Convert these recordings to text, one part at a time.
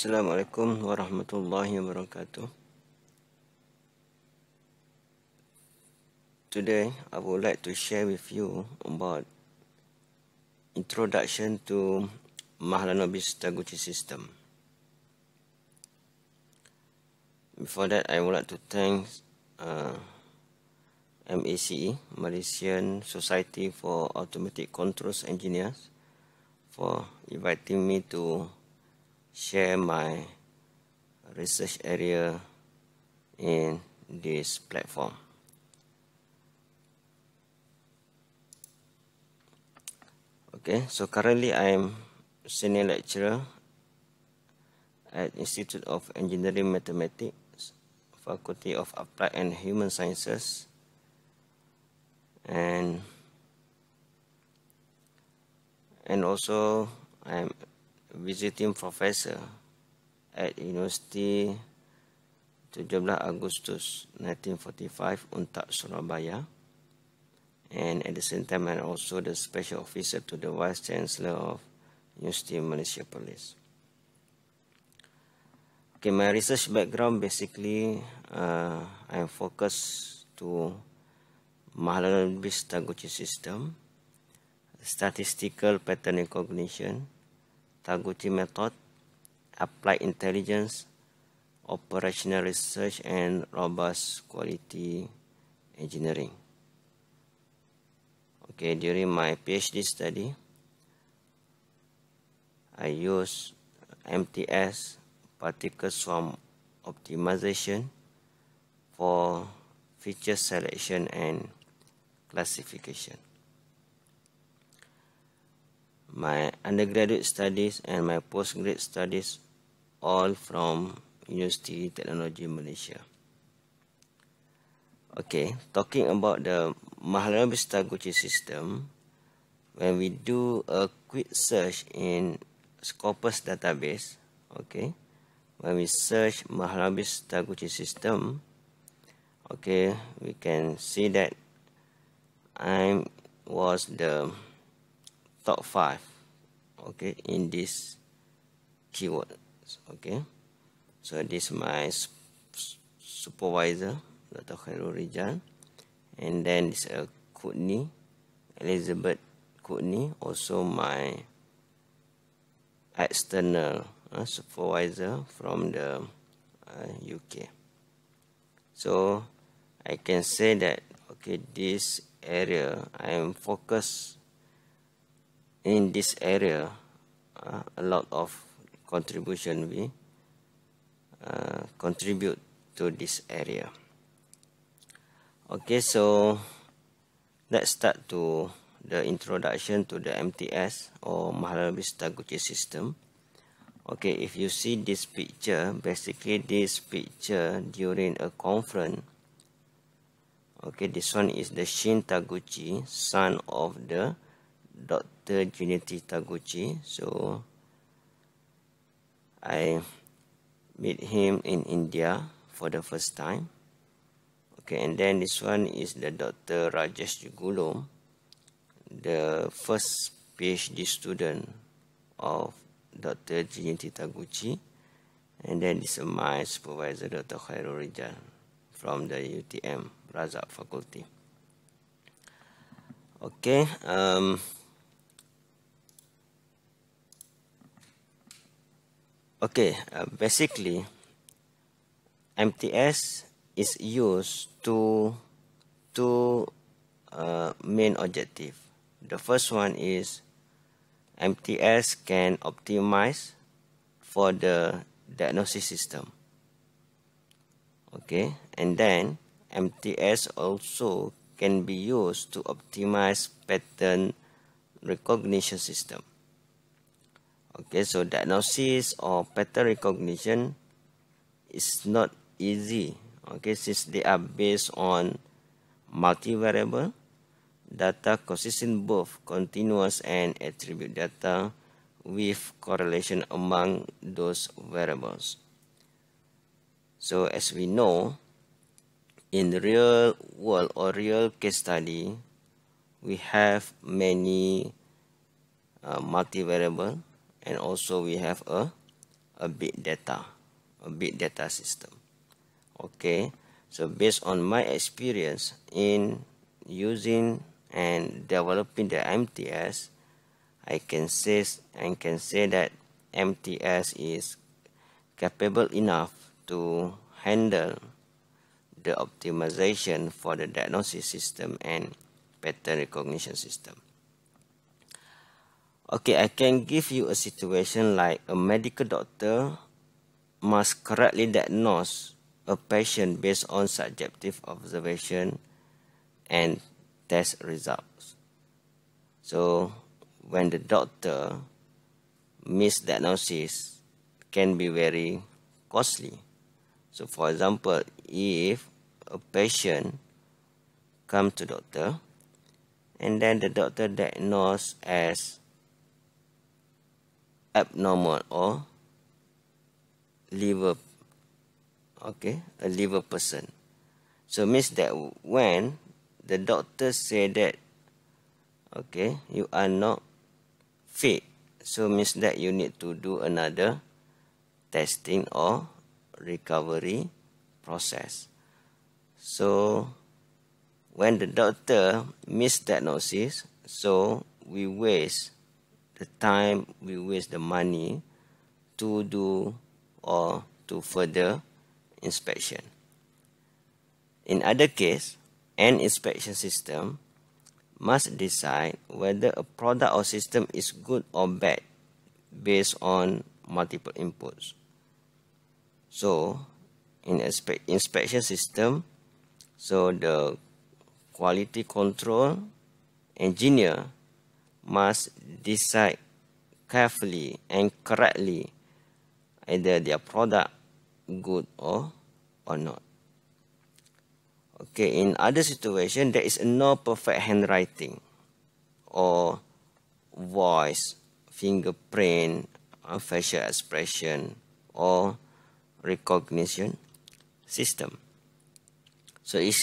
Assalamualaikum warahmatullahi wabarakatuh. Today I would like to share with you about introduction to Mahalanobis Taguchi system. Before that I would like to thank uh, MACE Malaysian Society for Automatic Controls Engineers for inviting me to share my research area in this platform. Okay, so currently I am senior lecturer at Institute of Engineering Mathematics, Faculty of Applied and Human Sciences, and and also I'm visiting professor at University 17 Agustus 1945 untuk Surabaya and at the same time and also the special officer to the vice chancellor of University of Malaysia Police. Okay, my research background basically uh, I am focused to Mahalanobis Taguchi system, statistical pattern recognition, Taguchi Method, Applied Intelligence, Operational Research, and Robust Quality Engineering. Okay, during my PhD study, I use MTS Particle Swarm Optimization for feature selection and classification my undergraduate studies and my postgraduate studies all from University Technology Malaysia. Okay, talking about the Mahalan Bistaguchi system, when we do a quick search in Scopus database, okay, when we search Mahalan Bistaguchi system, okay, we can see that I was the top five okay in this keyword okay so this is my supervisor Dr. Khairul Rijal and then this is Kutni Elizabeth Kutni also my external uh, supervisor from the uh, UK so I can say that okay this area I am focused in this area uh, a lot of contribution we uh, contribute to this area okay so let's start to the introduction to the MTS or Maharabis Taguchi system okay if you see this picture basically this picture during a conference okay this one is the Shin Taguchi son of the dot Dr. Junity Taguchi. So, I meet him in India for the first time. Okay, and then this one is the Dr. Rajesh Gulom, the first PhD student of Dr. Junity Taguchi. And then this is my supervisor, Dr. Khairul Rijal from the UTM Razak Faculty. Okay, um... Okay, uh, basically, MTS is used to two uh, main objective. The first one is MTS can optimize for the diagnosis system. Okay, and then MTS also can be used to optimize pattern recognition system. Okay, so diagnosis or pattern recognition is not easy. Okay, since they are based on multivariable data consisting both continuous and attribute data with correlation among those variables. So as we know, in the real world or real case study, we have many uh, multivariable data. and also we have a a big data a big data system okay so based on my experience in using and developing the MTS I can say and can say that MTS is capable enough to handle the optimization for the diagnosis system and pattern recognition system Okay, I can give you a situation like a medical doctor must correctly diagnose a patient based on subjective observation and test results. So when the doctor misdiagnosis can be very costly. So for example, if a patient come to doctor and then the doctor diagnoses as abnormal or liver okay a liver person so means that when the doctor say that okay you are not fit so means that you need to do another testing or recovery process so when the doctor misdiagnosis, so we waste the time we waste the money to do or to further inspection. In other case, an inspection system must decide whether a product or system is good or bad based on multiple inputs. So, in inspe inspection system, so the quality control engineer must decide carefully and correctly either their product good or or not. Okay, in other situation there is no perfect handwriting or voice, fingerprint, uh, facial expression or recognition system. So it's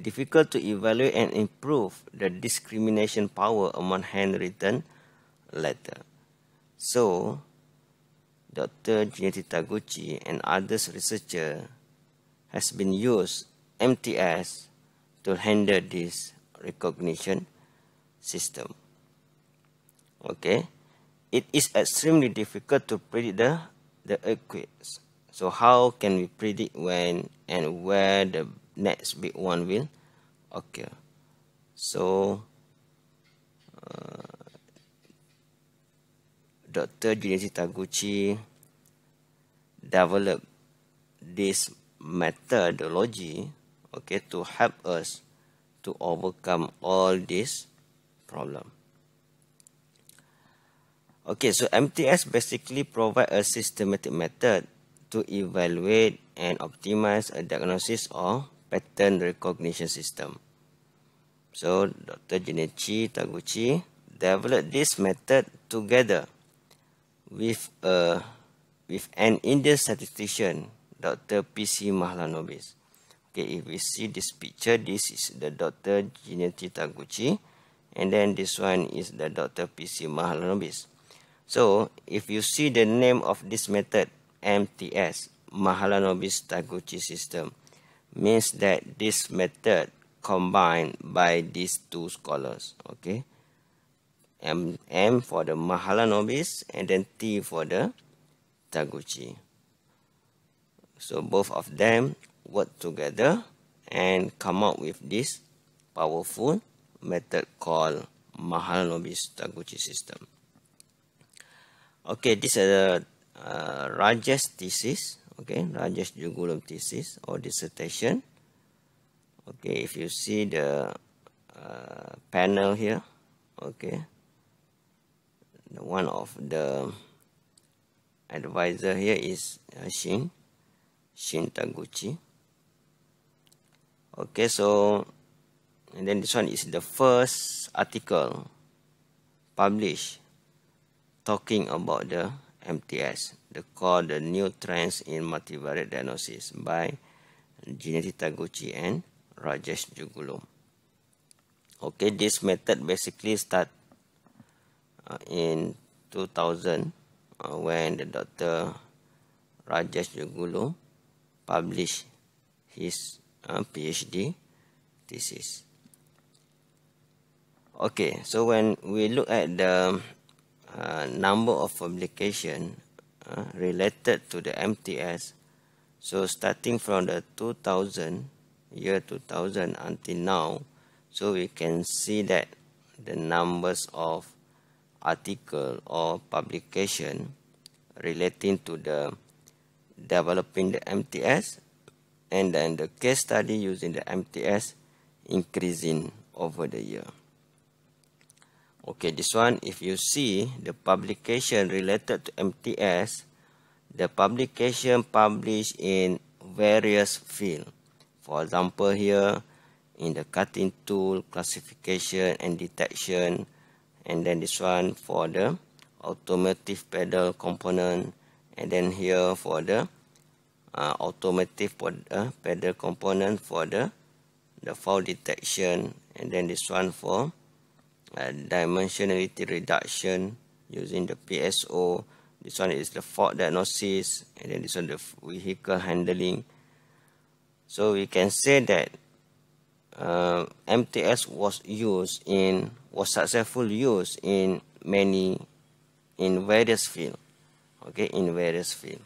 difficult to evaluate and improve the discrimination power among handwritten letter. So Dr. Junichi Taguchi and others researcher has been used MTS to handle this recognition system. Okay, it is extremely difficult to predict the, the earthquakes. So how can we predict when and where the next big one will okay. So uh, Dr. Junichi Taguchi developed this methodology okay to help us to overcome all this problem. Okay, so MTS basically provide a systematic method to evaluate and optimize a diagnosis or Pattern Recognition System. So, Dr. Jinichi Taguchi developed this method together with a with an Indian statistician, Dr. P.C. Mahalanobis. Okay, if we see this picture, this is the Dr. Jinichi Taguchi, and then this one is the Dr. P.C. Mahalanobis. So, if you see the name of this method, MTS, Mahalanobis Taguchi System, means that this method combined by these two scholars, okay? M, M for the Mahalanobis and then T for the Taguchi. So both of them work together and come up with this powerful method called Mahalanobis Taguchi system. Okay, this is a, a Rajas thesis okay, Rajesh Jugulam thesis or dissertation. Okay, if you see the uh, panel here, okay, the one of the advisor here is uh, Shin, Shin Taguchi. Okay, so, and then this one is the first article published talking about the MTS, the called the new trends in multivariate diagnosis by Jinati Taguchi and Rajesh Jugulum. Okay, this method basically start uh, in 2000 uh, when the Dr. Rajesh Jugulum published his uh, PhD thesis. Okay, so when we look at the uh, number of publication Uh, related to the MTS. So starting from the 2000, year 2000 until now, so we can see that the numbers of article or publication relating to the developing the MTS and then the case study using the MTS increasing over the year. Okay, this one, if you see the publication related to MTS, the publication published in various field. For example, here in the cutting tool, classification and detection, and then this one for the automotive pedal component, and then here for the uh, automotive uh, pedal component for the the fault detection, and then this one for and dimensionality reduction using the PSO. This one is the fault diagnosis and then this one the vehicle handling. So we can say that uh, MTS was used in was successful use in many in various field. Okay, in various field.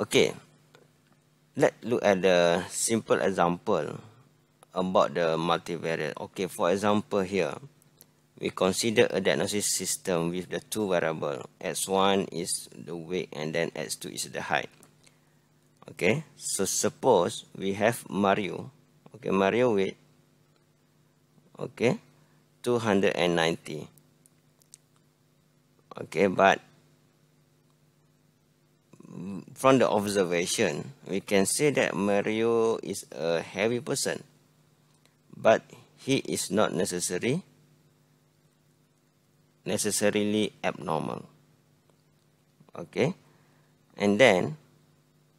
Okay, let's look at the simple example about the multivariate. Okay, for example here, we consider a diagnosis system with the two variable. X1 is the weight and then X2 is the height. Okay, so suppose we have Mario. Okay, Mario weight. Okay, 290. Okay, but from the observation, we can say that Mario is a heavy person but he is not necessary, necessarily abnormal. Okay, and then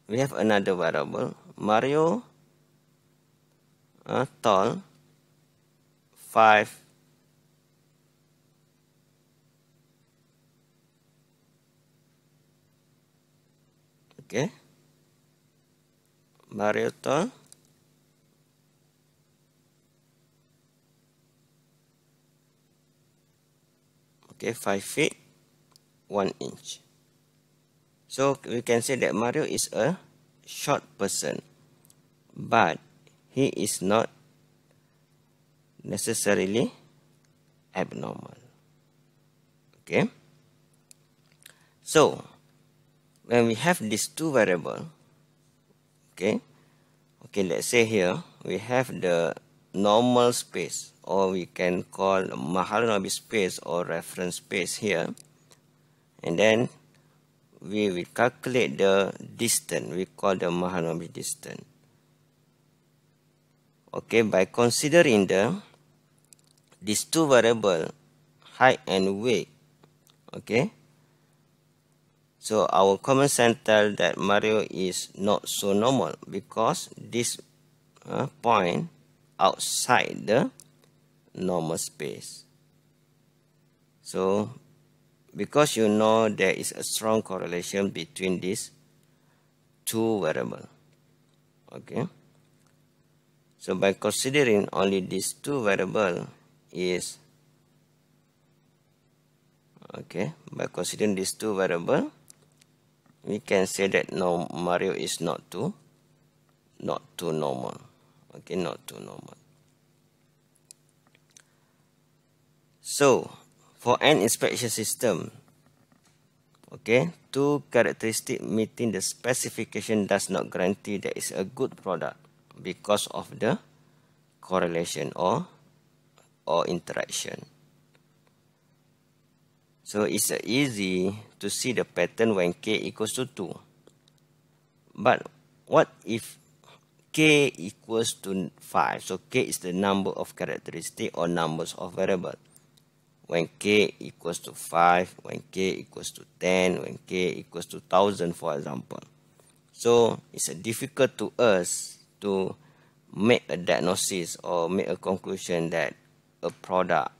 we have another variable. Mario uh, tall 5 okay Mario tall okay 5 feet 1 inch so we can say that Mario is a short person but he is not necessarily abnormal okay so when we have these two variable okay okay let's say here we have the normal space or we can call Mahalanobis space or reference space here and then we will calculate the distance we call the Mahalanobis distance okay by considering the these two variable height and weight okay so our common sense tell that Mario is not so normal because this uh, point outside the normal space. So because you know there is a strong correlation between these two variables. Okay. So by considering only these two variables is okay by considering these two variables we can say that no Mario is not too not too normal okay not too normal So, for an inspection system, okay, two characteristics meeting the specification does not guarantee that it's a good product because of the correlation or or interaction. So it's easy to see the pattern when k equals to 2. But what if k equals to 5? So k is the number of characteristic or numbers of variable when k equals to 5 when k equals to 10 when k equals to 1000 for example so it's difficult to us to make a diagnosis or make a conclusion that a product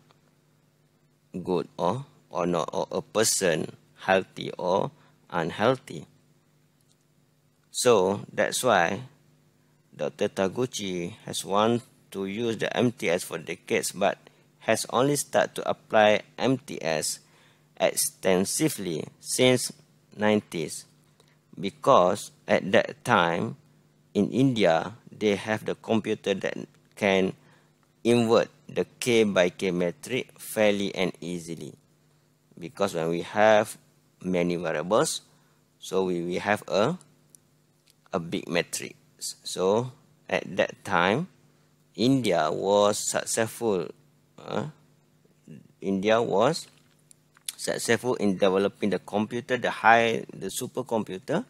good or or not or a person healthy or unhealthy so that's why Dr. Taguchi has wanted to use the MTS for decades but has only started to apply MTS extensively since 90s because at that time in India they have the computer that can invert the K by K metric fairly and easily because when we have many variables so we, we have a a big matrix so at that time India was successful uh, India was successful in developing the computer, the high, the supercomputer.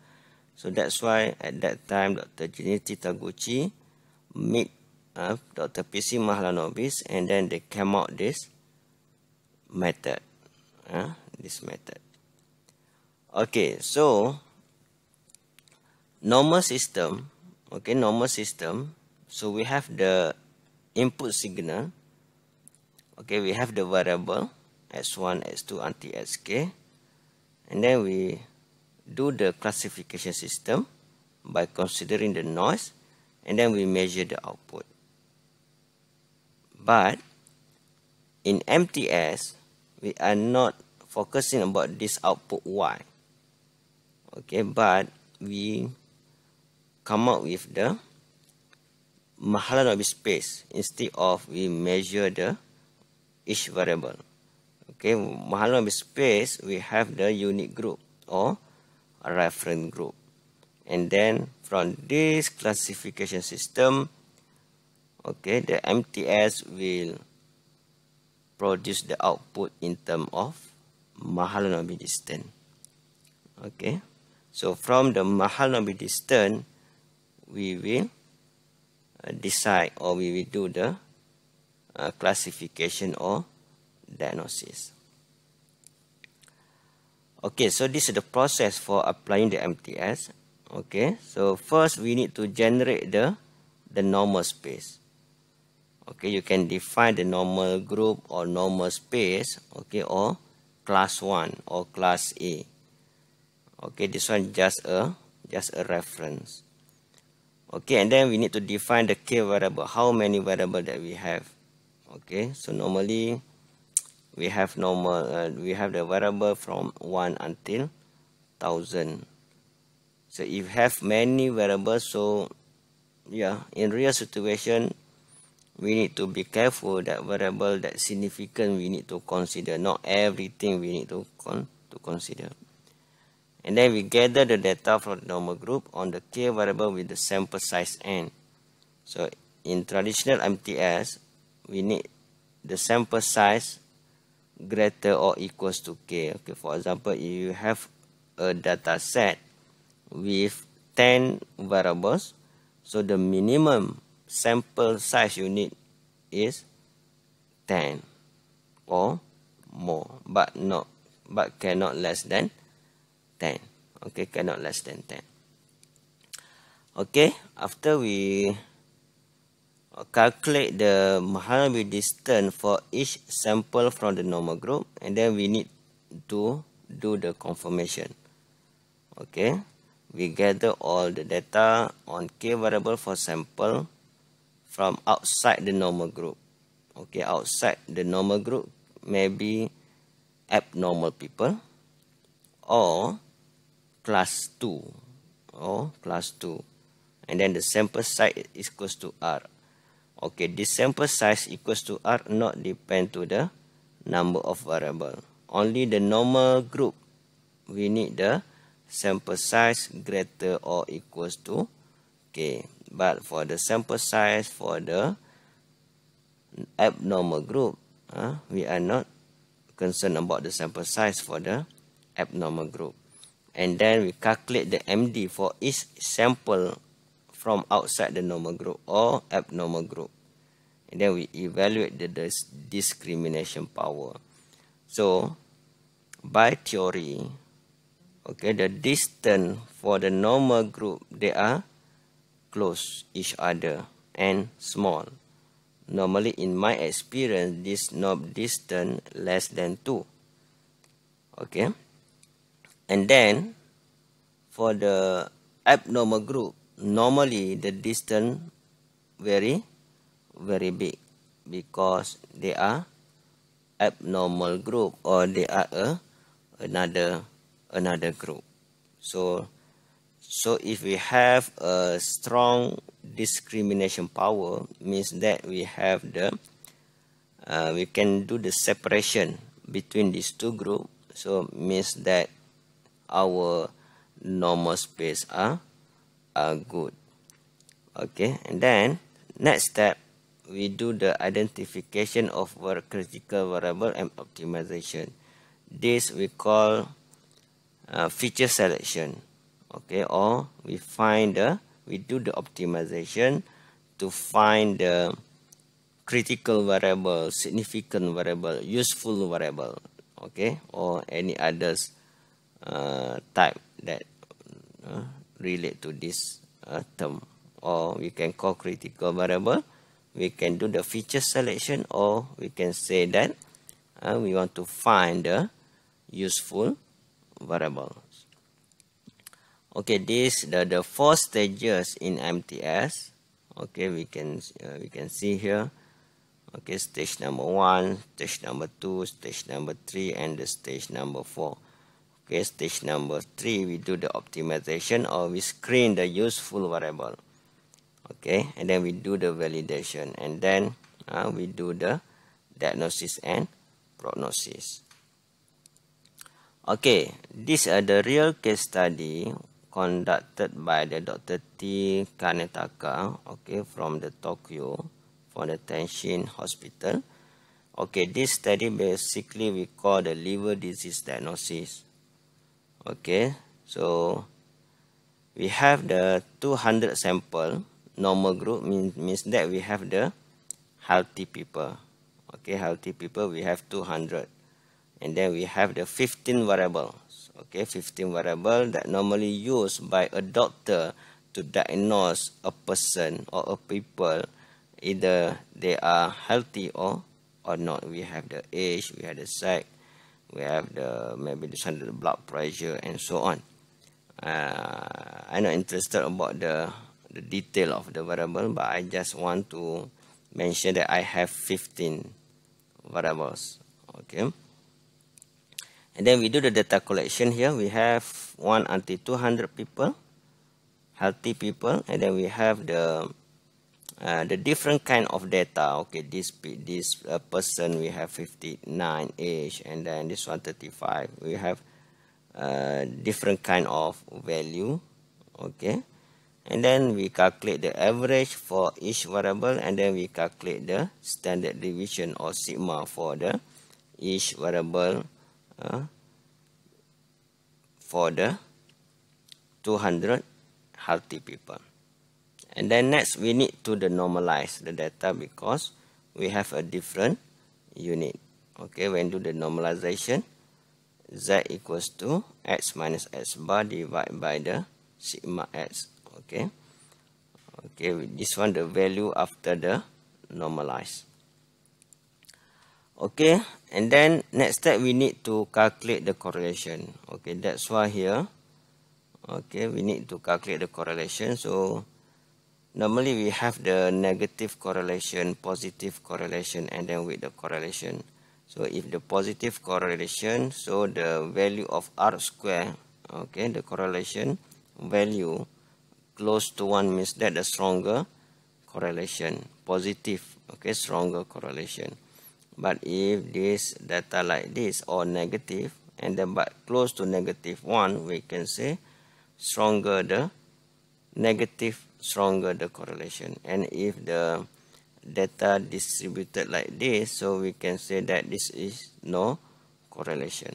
So that's why at that time, Dr. Jiniti Taguchi meet uh, Dr. P.C. Mahalanobis and then they came out this method. Uh, this method. Okay, so normal system. Okay, normal system. So we have the input signal. Okay, we have the variable x1, x2, until xk. And then we do the classification system by considering the noise. And then we measure the output. But in MTS, we are not focusing about this output y. Okay, but we come up with the Mahalanobis space instead of we measure the each variable. Okay, mahalan with space, we have the unit group or reference group. And then from this classification system, okay, the MTS will produce the output in terms of Mahalanobis distance. Okay, so from the Mahalanobis distance, we will uh, decide or we will do the Uh, classification or diagnosis. Okay, so this is the process for applying the MTS. Okay, so first we need to generate the, the normal space. Okay, you can define the normal group or normal space, okay, or class 1 or class A. Okay, this one just a just a reference. Okay, and then we need to define the k variable, how many variable that we have. okay so normally we have normal uh, we have the variable from 1 until 1000 so if have many variables so yeah in real situation we need to be careful that variable that significant we need to consider not everything we need to con to consider and then we gather the data from the normal group on the k variable with the sample size n so in traditional mts we need the sample size greater or equals to k. Okay, for example, you have a data set with 10 variables. So the minimum sample size you need is 10 or more, but not but cannot less than 10. Okay, cannot less than 10. Okay, after we calculate the Mahalanobis distance for each sample from the normal group and then we need to do the confirmation okay we gather all the data on k variable for sample from outside the normal group okay outside the normal group maybe abnormal people or class 2 or class 2 and then the sample size is close to r Okay, the sample size equals to R not depend to the number of variable. Only the normal group we need the sample size greater or equals to K. But for the sample size for the abnormal group, uh, we are not concerned about the sample size for the abnormal group. And then we calculate the MD for each sample from outside the normal group or abnormal group. And then we evaluate the dis discrimination power. So, by theory, okay, the distance for the normal group, they are close each other and small. Normally, in my experience, this knob distance less than 2. Okay. And then, for the abnormal group, normally the distance very very big because they are abnormal group or they are a, another another group so so if we have a strong discrimination power means that we have the uh, we can do the separation between these two groups so means that our normal space are are good. Okay, and then next step, we do the identification of our critical variable and optimization. This we call uh, feature selection. Okay, or we find the we do the optimization to find the critical variable, significant variable, useful variable. Okay, or any others uh, type that uh, relate to this uh, term or we can call critical variable we can do the feature selection or we can say that uh, we want to find the useful variables okay this the, the four stages in MTS okay we can uh, we can see here okay stage number one stage number two stage number three and the stage number four Okay, stage number three, we do the optimization or we screen the useful variable. Okay, and then we do the validation and then uh, we do the diagnosis and prognosis. Okay, these are the real case study conducted by the Dr. T. Kanetaka, okay, from the Tokyo, from the Tenshin Hospital. Okay, this study basically we call the liver disease diagnosis. Okay, so we have the 200 sample normal group means means that we have the healthy people. Okay, healthy people we have 200, and then we have the 15 variables. Okay, 15 variable that normally used by a doctor to diagnose a person or a people, either they are healthy or or not. We have the age, we have the sex, we have the maybe the standard blood pressure and so on. Uh, I'm not interested about the the detail of the variable, but I just want to mention that I have 15 variables. Okay. And then we do the data collection here. We have one until 200 people, healthy people, and then we have the Uh, the different kind of data. Okay, this this uh, person we have 59 age, and then this one 35. We have uh, different kind of value. Okay, and then we calculate the average for each variable, and then we calculate the standard deviation or sigma for the each variable uh, for the 200 healthy people. And then next, we need to the normalize the data because we have a different unit. Okay, when do the normalization, z equals to x minus x bar divided by the sigma x. Okay, okay, this one the value after the normalize. Okay, and then next step we need to calculate the correlation. Okay, that's why here. Okay, we need to calculate the correlation. So normally we have the negative correlation, positive correlation, and then with the correlation. So if the positive correlation, so the value of R square, okay, the correlation value close to one means that the stronger correlation, positive, okay, stronger correlation. But if this data like this or negative, and then but close to negative one, we can say stronger the negative stronger the correlation and if the data distributed like this so we can say that this is no correlation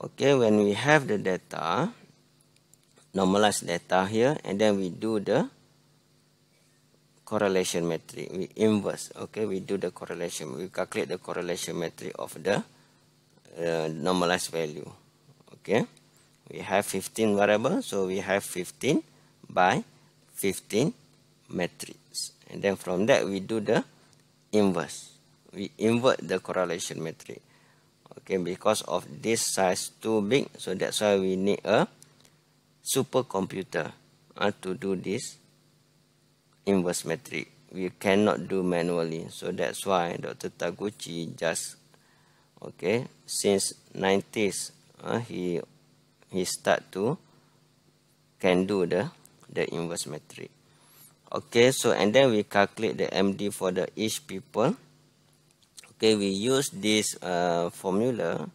okay when we have the data normalized data here and then we do the correlation metric we inverse okay we do the correlation we calculate the correlation metric of the uh, normalized value okay we have 15 variable so we have 15 by 15 matrix and then from that we do the inverse we invert the correlation matrix okay because of this size too big so that's why we need a supercomputer uh, to do this inverse matrix we cannot do manually so that's why dr taguchi just okay since 90s uh, he he start to can do the the inverse matrix. Okay, so and then we calculate the MD for the each people. Okay, we use this uh, formula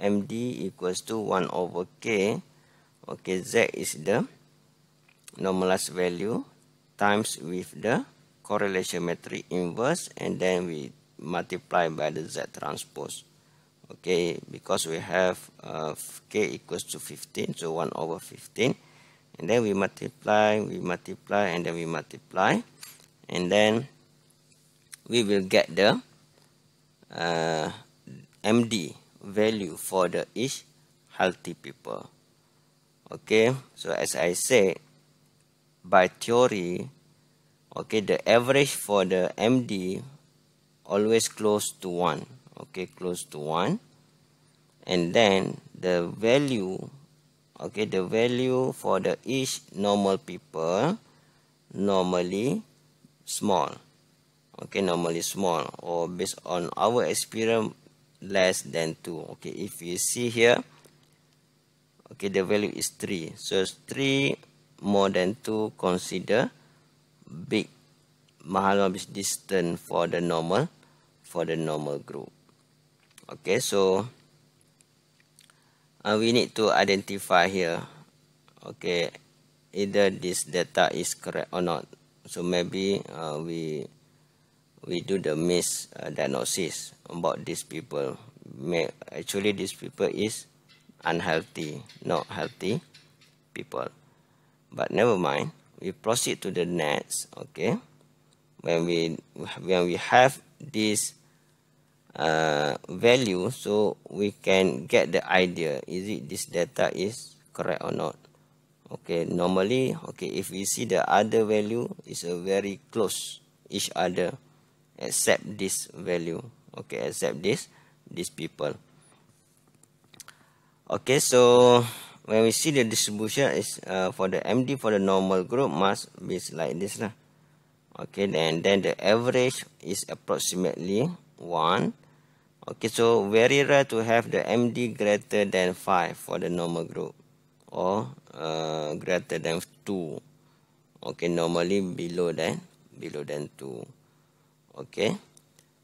MD equals to one over K. Okay, Z is the normalized value times with the correlation matrix inverse and then we multiply by the Z transpose okay because we have uh, k equals to 15 so 1 over 15 and then we multiply we multiply and then we multiply and then we will get the uh, md value for the each healthy people okay so as i said by theory okay the average for the md always close to 1 okay close to one. and then the value okay the value for the each normal people normally small okay normally small or based on our experience less than two. okay if you see here okay the value is three. so three more than two consider big mahal habis distance for the normal for the normal group Okay, so uh, we need to identify here. Okay, either this data is correct or not. So maybe uh, we we do the diagnosis about these people. May, actually, these people is unhealthy, not healthy people. But never mind. We proceed to the next. Okay, when we when we have this. Uh, value so we can get the idea is it this data is correct or not okay normally okay if we see the other value is a very close each other except this value okay except this these people okay so when we see the distribution is uh, for the md for the normal group must be like this lah. okay then then the average is approximately one Okay, so very rare to have the MD greater than 5 for the normal group or uh, greater than 2. Okay, normally below than below than 2. Okay,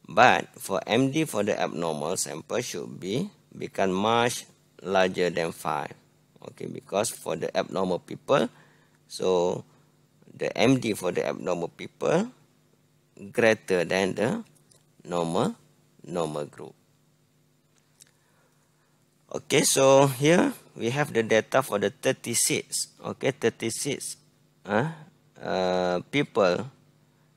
but for MD for the abnormal sample should be become much larger than 5. Okay, because for the abnormal people, so the MD for the abnormal people greater than the normal normal group. Okay, so here we have the data for the 36. Okay, 36 uh, ah, uh, people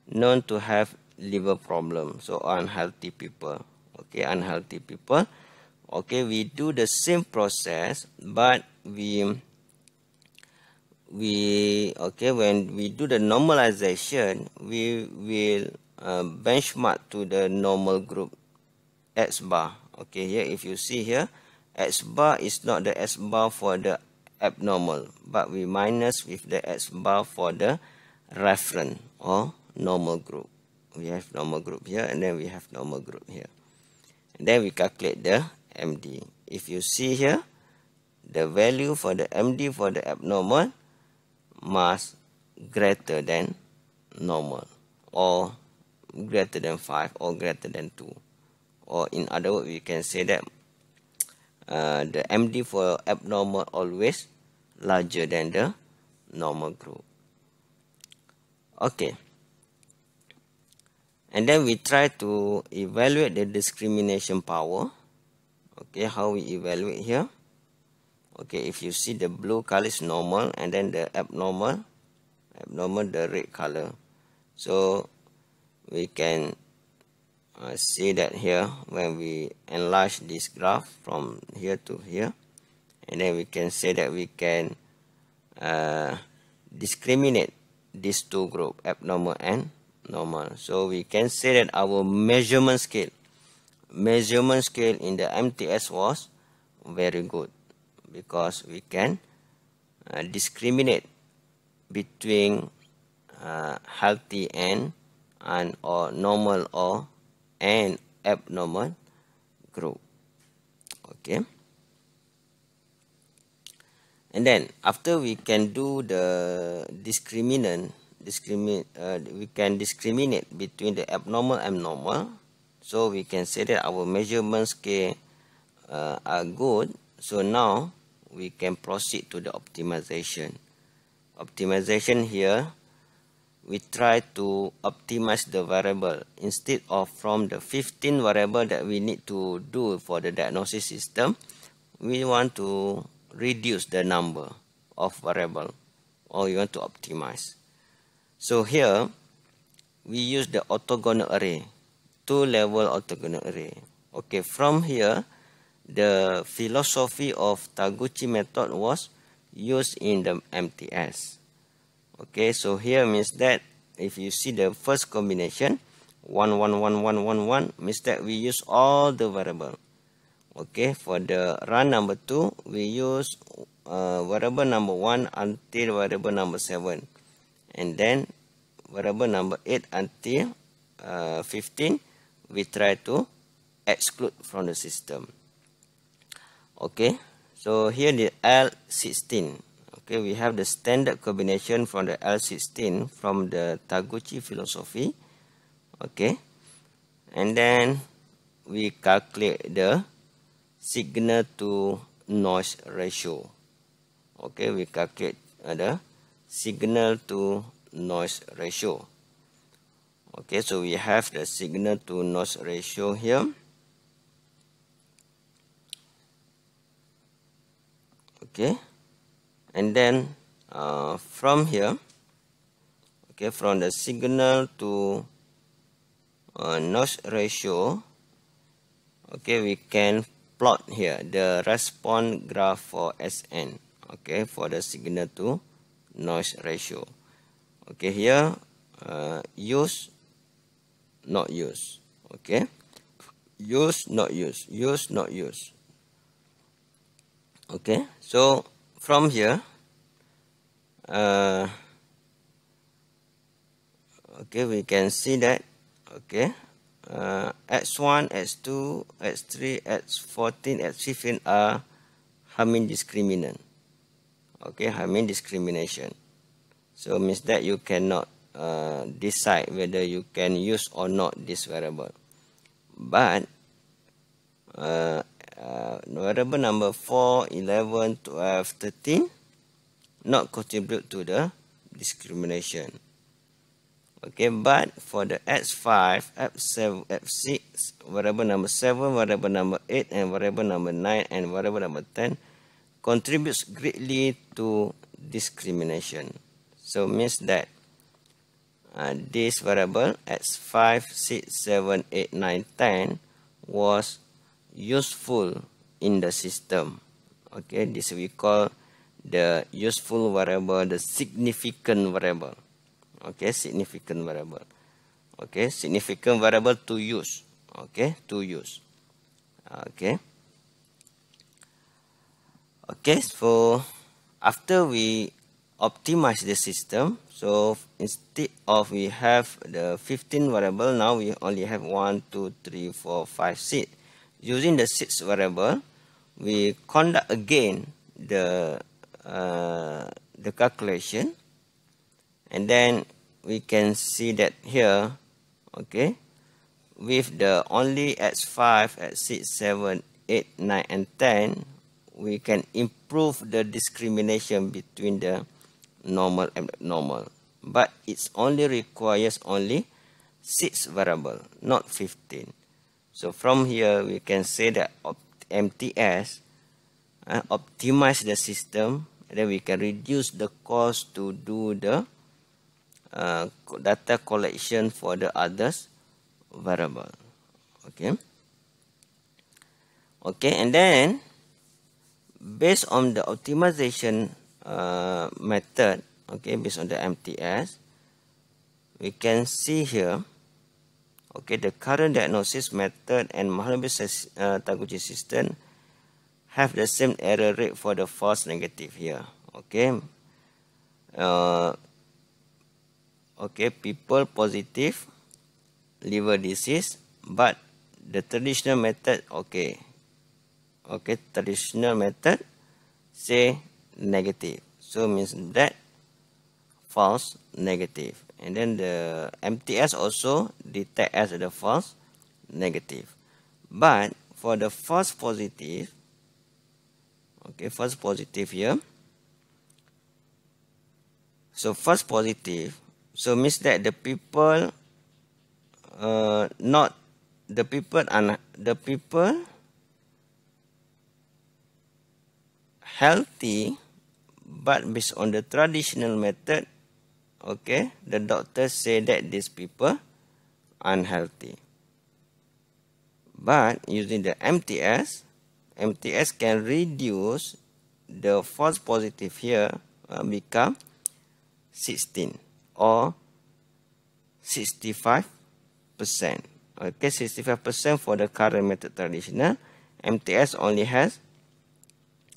known to have liver problem. So unhealthy people. Okay, unhealthy people. Okay, we do the same process, but we we okay when we do the normalization, we will uh, benchmark to the normal group X bar. Okay, here if you see here, X bar is not the X bar for the abnormal, but we minus with the X bar for the reference or normal group. We have normal group here and then we have normal group here. And then we calculate the MD. If you see here, the value for the MD for the abnormal must greater than normal or greater than 5 or greater than 2 or in other words we can say that uh, the MD for abnormal always larger than the normal group okay and then we try to evaluate the discrimination power okay how we evaluate here okay if you see the blue color is normal and then the abnormal abnormal the red color so we can uh, see that here when we enlarge this graph from here to here and then we can say that we can uh, discriminate these two group abnormal and normal so we can say that our measurement scale measurement scale in the MTS was very good because we can uh, discriminate between uh, healthy and and or normal or and abnormal growth. Okay. And then after we can do the discriminant, discriminate, uh, we can discriminate between the abnormal and normal. So we can say that our measurements scale uh, are good. So now we can proceed to the optimization. Optimization here. we try to optimize the variable instead of from the 15 variable that we need to do for the diagnosis system we want to reduce the number of variable or you want to optimize so here we use the orthogonal array two level orthogonal array okay from here the philosophy of Taguchi method was used in the MTS Okay, so here means that if you see the first combination, one one one one one one, means that we use all the variable. Okay, for the run number two, we use uh, variable number one until variable number seven, And then variable number eight until uh, fifteen, we try to exclude from the system. Okay, so here the l sixteen. Okay, we have the standard combination from the L16 from the Taguchi philosophy. Okay, and then we calculate the signal to noise ratio. Okay, we calculate uh, the signal to noise ratio. Okay, so we have the signal to noise ratio here. Okay. and then uh, from here okay from the signal to uh, noise ratio okay we can plot here the response graph for SN okay for the signal to noise ratio okay here uh, use not use okay use not use use not use okay so from here uh, okay we can see that okay uh, x1 x2 x3 x14 x15 are Hamming discriminant okay Hamming discrimination so means that you cannot uh, decide whether you can use or not this variable but uh, uh, variable number 4, 11, 12, 13 not contribute to the discrimination. Okay, but for the X5, F7, F6, variable number 7, variable number 8, and variable number 9, and variable number 10 contributes greatly to discrimination. So, means that uh, this variable, X5, 6, 7, 8, 9, 10, was useful in the system okay this we call the useful variable the significant variable okay significant variable okay significant variable to use okay to use okay okay so after we optimize the system so instead of we have the 15 variable now we only have 1 2 3 4 5 6 using the sixth variable, we conduct again the uh, the calculation and then we can see that here okay with the only x5 x6 7 8 9 and 10 we can improve the discrimination between the normal and abnormal but it's only requires only 6 variable not 15 So from here we can say that opt MTS uh, optimize the system. Then we can reduce the cost to do the uh, data collection for the others variable. Okay. Okay, and then based on the optimization uh, method, okay, based on the MTS, we can see here. Okay, the current diagnosis method and Mahalabis uh, Taguchi system have the same error rate for the false negative here. Okay. Uh, okay, people positive liver disease, but the traditional method, okay. Okay, traditional method say negative. So, means that false negative. and then the MTS also detect as the false negative but for the false positive okay first positive here so first positive so means that the people uh, not the people and the people healthy but based on the traditional method Okay, the doctor say that these people unhealthy. But using the MTS, MTS can reduce the false positive here uh, become 16 or 65%. Okay, 65% for the current method traditional. MTS only has,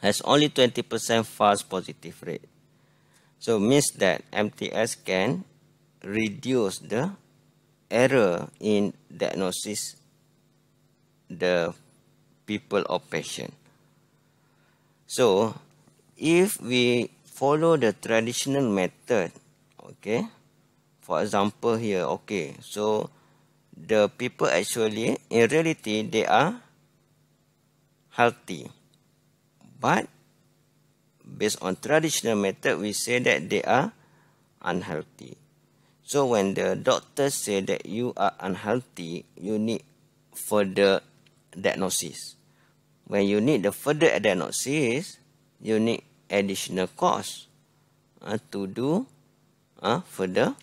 has only 20% false positive rate. So means that MTS can reduce the error in diagnosis the people or patient. So if we follow the traditional method, okay, for example here, okay, so the people actually in reality they are healthy, but based on traditional method, we say that they are unhealthy. So when the doctor say that you are unhealthy, you need further diagnosis. When you need the further diagnosis, you need additional cost uh, to do uh, further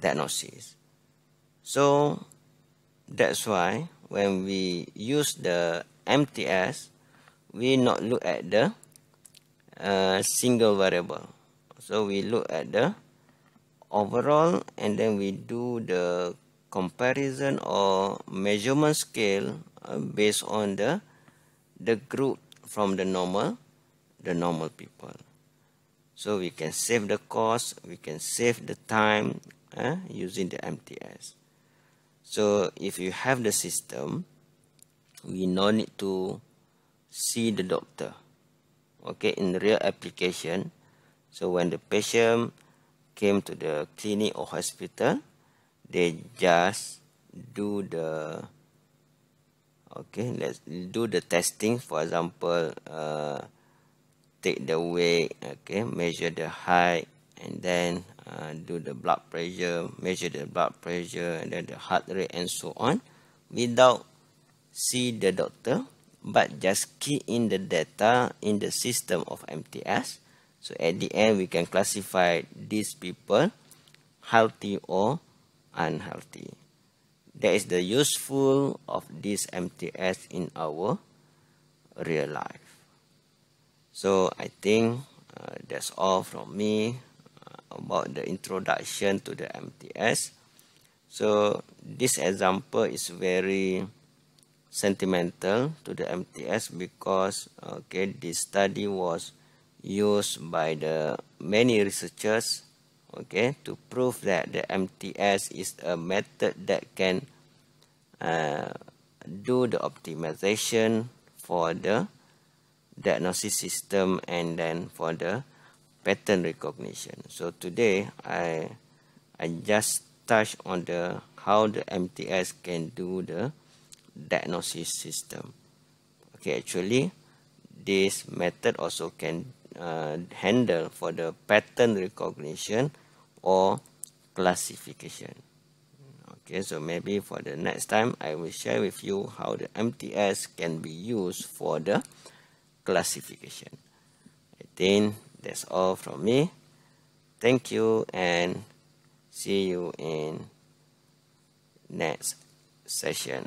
diagnosis. So that's why when we use the MTS, we not look at the uh, single variable. So we look at the overall and then we do the comparison or measurement scale uh, based on the the group from the normal the normal people so we can save the cost we can save the time uh, using the MTS so if you have the system we no need to see the doctor okay in real application so when the patient came to the clinic or hospital they just do the okay let's do the testing for example uh, take the weight okay measure the height and then uh, do the blood pressure measure the blood pressure and then the heart rate and so on without see the doctor but just key in the data in the system of MTS. So at the end, we can classify these people healthy or unhealthy. That is the useful of this MTS in our real life. So I think uh, that's all from me uh, about the introduction to the MTS. So this example is very... Mm sentimental to the MTS because okay this study was used by the many researchers okay to prove that the MTS is a method that can uh, do the optimization for the diagnosis system and then for the pattern recognition so today i i just touch on the how the MTS can do the diagnosis system. Okay, actually, this method also can uh, handle for the pattern recognition or classification. Okay, so maybe for the next time, I will share with you how the MTS can be used for the classification. I think that's all from me. Thank you and see you in next session.